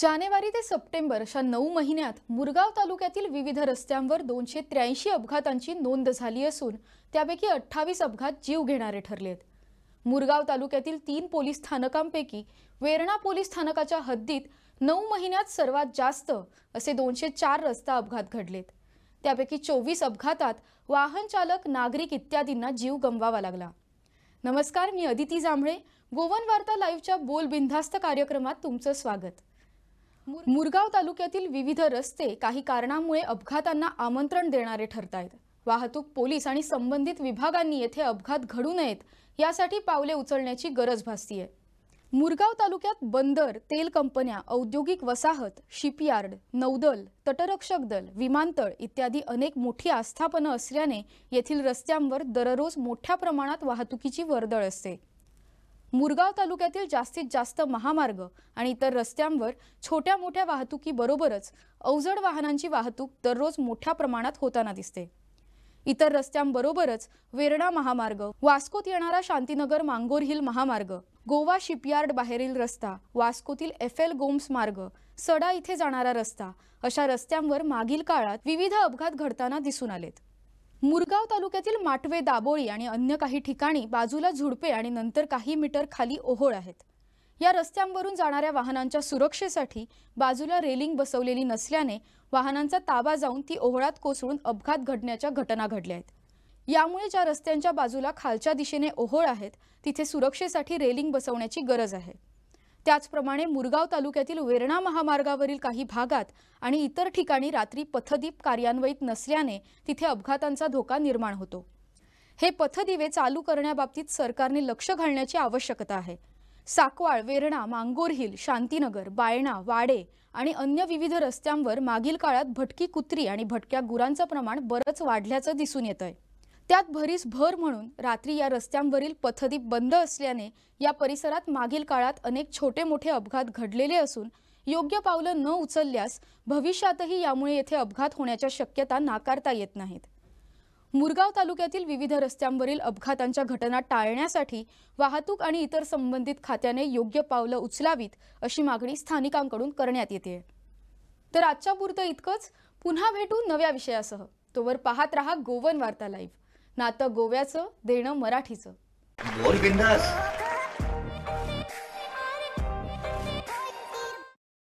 जानेवारी ते सप्टेंबर अशा नऊ महिन्यात मुरगाव तालुक्यातील विविध रस्त्यांवर दोनशे त्र्याऐंशी अपघातांची नोंद झाली असून त्यापैकी अठ्ठावीस अपघात जीव घेणारे ठरलेत मुरगाव तालुक्यातील तीन पोलीस स्थानकांपैकी वेरणा पोलीस स्थानकाच्या हद्दीत नऊ महिन्यात सर्वात जास्त असे दोनशे चार रस्ता अपघात घडलेत त्यापैकी चोवीस अपघातात वाहन चालक नागरिक इत्यादींना जीव गमवावा लागला नमस्कार मी अदिती जांभळे गोवन वार्ता लाईव्हच्या बोल कार्यक्रमात तुमचं स्वागत मुरगाव तालुक्यातील विविध रस्ते काही कारणामुळे अपघातांना आमंत्रण देणारे ठरतायत वाहतूक पोलीस आणि संबंधित विभागांनी येथे अपघात घडू नयेत यासाठी पावले उचलण्याची गरज भासतीये मुरगाव तालुक्यात बंदर तेल कंपन्या औद्योगिक वसाहत शिपयार्ड नौदल तटरक्षक दल विमानतळ इत्यादी अनेक मोठी आस्थापनं असल्याने येथील रस्त्यांवर दररोज मोठ्या प्रमाणात वाहतुकीची वर्दळ असते मुरगाव तालुक्यातील जास्तीत जास्त महामार्ग आणि इतर रस्त्यांवर छोट्या मोठ्या वाहतुकीबरोबरच अवजड वाहनांची वाहतूक दररोज मोठ्या प्रमाणात होताना दिसते इतर रस्त्यांबरोबरच वेरणा महामार्ग वास्कोत येणारा शांतीनगर मांगोर हिल महामार्ग गोवा शिपयार्ड बाहेरील रस्ता वास्कोतील एफ एल गोम्स मार्ग सडा इथे जाणारा रस्ता अशा रस्त्यांवर मागील काळात विविध अपघात घडताना दिसून आलेत मुरगाव तालुक्यातील माटवे दाबोळी आणि अन्य काही ठिकाणी बाजूला झुडपे आणि नंतर काही मीटर खाली ओहोळ आहेत या रस्त्यांवरून जाणाऱ्या वाहनांच्या सुरक्षेसाठी बाजूला रेलिंग बसवलेली नसल्याने वाहनांचा ताबा जाऊन ती ओहळात कोसळून अपघात घडण्याच्या घटना घडल्या आहेत यामुळे ज्या रस्त्यांच्या बाजूला खालच्या दिशेने ओहोळ आहेत तिथे सुरक्षेसाठी रेलिंग बसवण्याची गरज आहे त्याचप्रमाणे मुरगाव तालुक्यातील वेरणा महामार्गावरील काही भागात आणि इतर ठिकाणी रात्री पथदीप कार्यान्वित नसल्याने तिथे अपघातांचा धोका निर्माण होतो हे पथदिवे चालू करण्याबाबतीत सरकारने लक्ष घालण्याची आवश्यकता आहे साकवाळ वेरणा हिल शांतीनगर बायणा वाडे आणि अन्य विविध रस्त्यांवर मागील काळात भटकी कुत्री आणि भटक्या गुरांचं प्रमाण बरंच वाढल्याचं दिसून येत आहे त्यात भरीस भर म्हणून रात्री या रस्त्यांवरील पथदीप बंद असल्याने या परिसरात मागील काळात अनेक छोटे मोठे अपघात घडलेले असून योग्य पावलं न उचलल्यास भविष्यातही यामुळे येथे अपघात होण्याच्या शक्यता नाकारता येत नाहीत मुरगाव तालुक्यातील विविध रस्त्यांवरील अपघातांच्या घटना टाळण्यासाठी वाहतूक आणि इतर संबंधित खात्याने योग्य पावलं उचलावीत अशी मागणी स्थानिकांकडून करण्यात येते तर आजच्या पुरतं इतकंच पुन्हा भेटू नव्या विषयासह तोवर पाहत रहा गोवन वार्ता लाईव्ह नातं गोव्याचं देणं मराठीचं